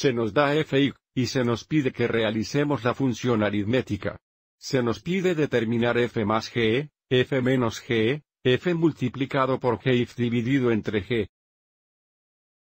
Se nos da f y se nos pide que realicemos la función aritmética. Se nos pide determinar f más g, f menos g, f multiplicado por g dividido entre g.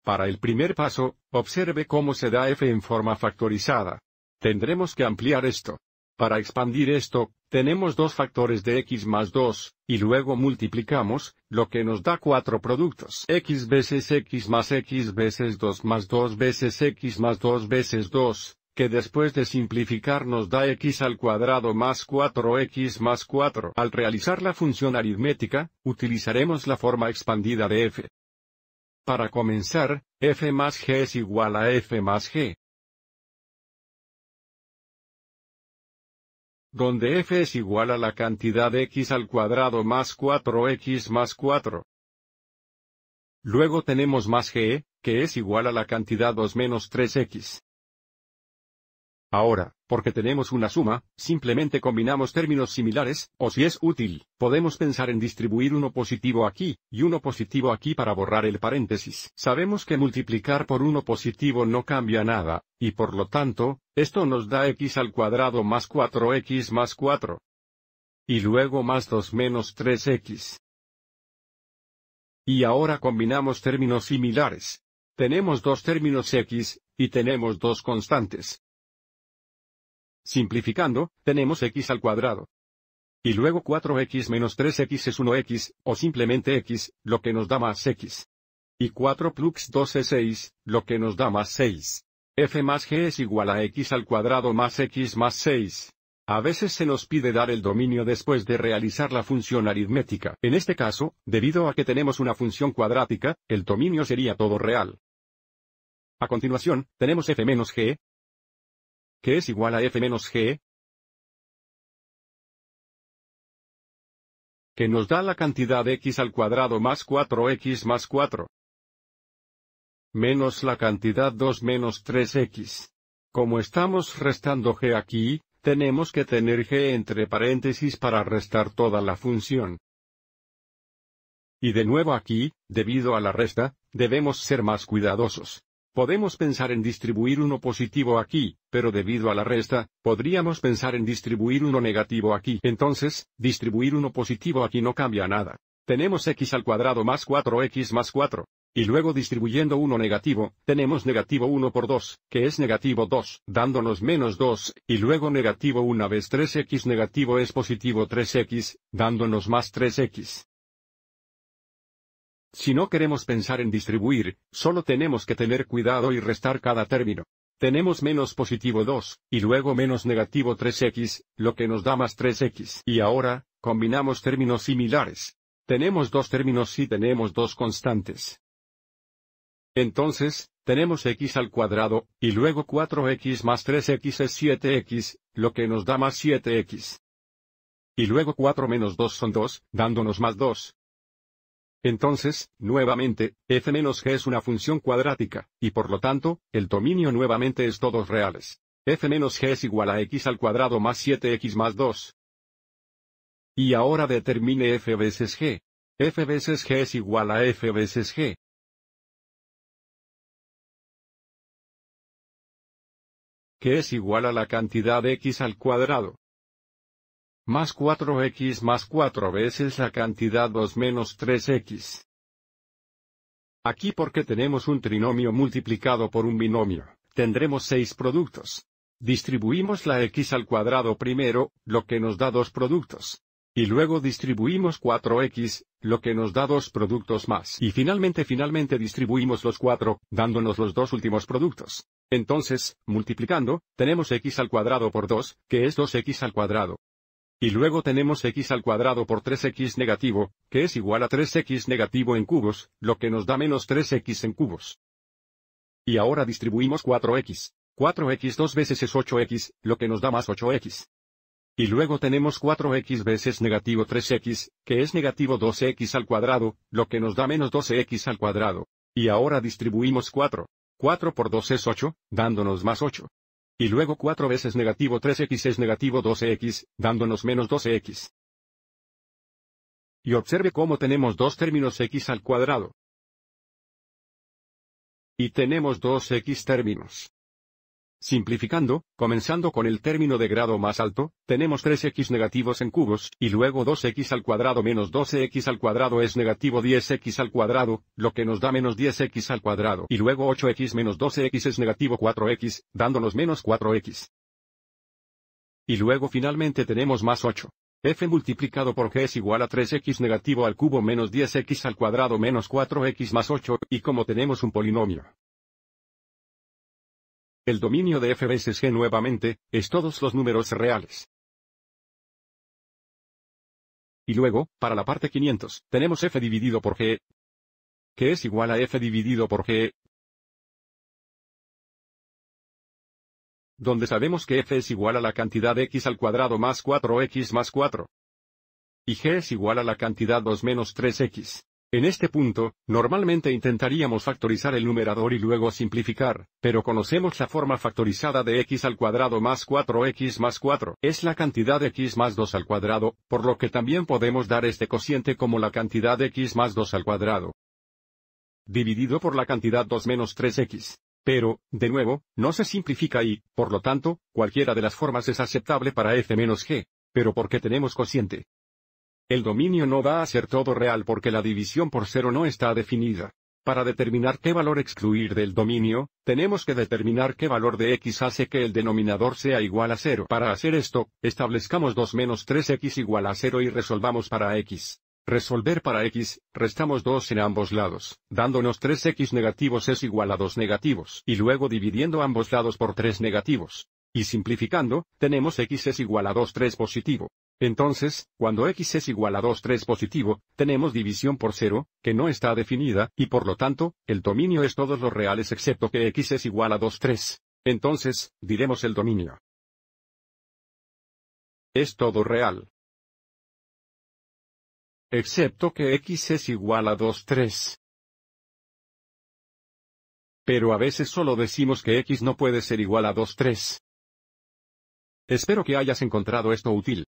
Para el primer paso, observe cómo se da f en forma factorizada. Tendremos que ampliar esto. Para expandir esto, tenemos dos factores de x más 2, y luego multiplicamos, lo que nos da cuatro productos. x veces x más x veces 2 más 2 veces x más 2 veces 2, que después de simplificar nos da x al cuadrado más 4x más 4. Al realizar la función aritmética, utilizaremos la forma expandida de f. Para comenzar, f más g es igual a f más g. donde f es igual a la cantidad x al cuadrado más 4x más 4. Luego tenemos más g, que es igual a la cantidad 2 menos 3x. Ahora, porque tenemos una suma, simplemente combinamos términos similares, o si es útil, podemos pensar en distribuir uno positivo aquí, y uno positivo aquí para borrar el paréntesis. Sabemos que multiplicar por uno positivo no cambia nada, y por lo tanto, esto nos da x al cuadrado más 4x más 4. Y luego más 2 menos 3x. Y ahora combinamos términos similares. Tenemos dos términos x, y tenemos dos constantes. Simplificando, tenemos x al cuadrado. Y luego 4x menos 3x es 1x, o simplemente x, lo que nos da más x. Y 4 plus 2 es 6, lo que nos da más 6. f más g es igual a x al cuadrado más x más 6. A veces se nos pide dar el dominio después de realizar la función aritmética. En este caso, debido a que tenemos una función cuadrática, el dominio sería todo real. A continuación, tenemos f menos g, que es igual a f menos g, que nos da la cantidad x al cuadrado más 4x más 4, menos la cantidad 2 menos 3x. Como estamos restando g aquí, tenemos que tener g entre paréntesis para restar toda la función. Y de nuevo aquí, debido a la resta, debemos ser más cuidadosos. Podemos pensar en distribuir uno positivo aquí, pero debido a la resta, podríamos pensar en distribuir uno negativo aquí. Entonces, distribuir uno positivo aquí no cambia nada. Tenemos x al cuadrado más 4x más 4. Y luego distribuyendo uno negativo, tenemos negativo 1 por 2, que es negativo 2, dándonos menos 2, y luego negativo 1 vez 3x negativo es positivo 3x, dándonos más 3x. Si no queremos pensar en distribuir, solo tenemos que tener cuidado y restar cada término. Tenemos menos positivo 2, y luego menos negativo 3x, lo que nos da más 3x. Y ahora, combinamos términos similares. Tenemos dos términos y tenemos dos constantes. Entonces, tenemos x al cuadrado, y luego 4x más 3x es 7x, lo que nos da más 7x. Y luego 4 menos 2 son 2, dándonos más 2, entonces, nuevamente, f menos g es una función cuadrática, y por lo tanto, el dominio nuevamente es todos reales. f menos g es igual a x al cuadrado más 7x más 2. Y ahora determine f veces g. f veces g es igual a f veces g. que es igual a la cantidad x al cuadrado más 4x más 4 veces la cantidad 2 menos 3x. Aquí porque tenemos un trinomio multiplicado por un binomio, tendremos seis productos. Distribuimos la x al cuadrado primero, lo que nos da dos productos. Y luego distribuimos 4x, lo que nos da dos productos más. Y finalmente finalmente distribuimos los 4, dándonos los dos últimos productos. Entonces, multiplicando, tenemos x al cuadrado por 2, que es 2x al cuadrado. Y luego tenemos x al cuadrado por 3x negativo, que es igual a 3x negativo en cubos, lo que nos da menos 3x en cubos. Y ahora distribuimos 4x. 4x dos veces es 8x, lo que nos da más 8x. Y luego tenemos 4x veces negativo 3x, que es negativo 12x al cuadrado, lo que nos da menos 12x al cuadrado. Y ahora distribuimos 4. 4 por 2 es 8, dándonos más 8. Y luego 4 veces negativo 3x es negativo 12x, dándonos menos 12x. Y observe cómo tenemos dos términos x al cuadrado. Y tenemos dos x términos. Simplificando, comenzando con el término de grado más alto, tenemos 3x negativos en cubos, y luego 2x al cuadrado menos 12x al cuadrado es negativo 10x al cuadrado, lo que nos da menos 10x al cuadrado, y luego 8x menos 12x es negativo 4x, dándonos menos 4x. Y luego finalmente tenemos más 8 f multiplicado por g es igual a 3x negativo al cubo menos 10x al cuadrado menos 4x más 8, y como tenemos un polinomio el dominio de f veces g nuevamente, es todos los números reales. Y luego, para la parte 500, tenemos f dividido por g, que es igual a f dividido por g, donde sabemos que f es igual a la cantidad x al cuadrado más 4x más 4. Y g es igual a la cantidad 2 menos 3x. En este punto, normalmente intentaríamos factorizar el numerador y luego simplificar, pero conocemos la forma factorizada de x al cuadrado más 4x más 4. Es la cantidad de x más 2 al cuadrado, por lo que también podemos dar este cociente como la cantidad de x más 2 al cuadrado. Dividido por la cantidad 2 menos 3x. Pero, de nuevo, no se simplifica y, por lo tanto, cualquiera de las formas es aceptable para f menos g. Pero porque tenemos cociente. El dominio no va a ser todo real porque la división por 0 no está definida. Para determinar qué valor excluir del dominio, tenemos que determinar qué valor de x hace que el denominador sea igual a 0. Para hacer esto, establezcamos 2 menos 3x igual a 0 y resolvamos para x. Resolver para x, restamos 2 en ambos lados, dándonos 3x negativos es igual a 2 negativos, y luego dividiendo ambos lados por 3 negativos. Y simplificando, tenemos x es igual a 2 3 positivo. Entonces, cuando x es igual a 2 3 positivo, tenemos división por 0, que no está definida, y por lo tanto, el dominio es todos los reales excepto que x es igual a 2 3. Entonces, diremos el dominio. Es todo real. Excepto que x es igual a 2 3. Pero a veces solo decimos que x no puede ser igual a 2 3. Espero que hayas encontrado esto útil.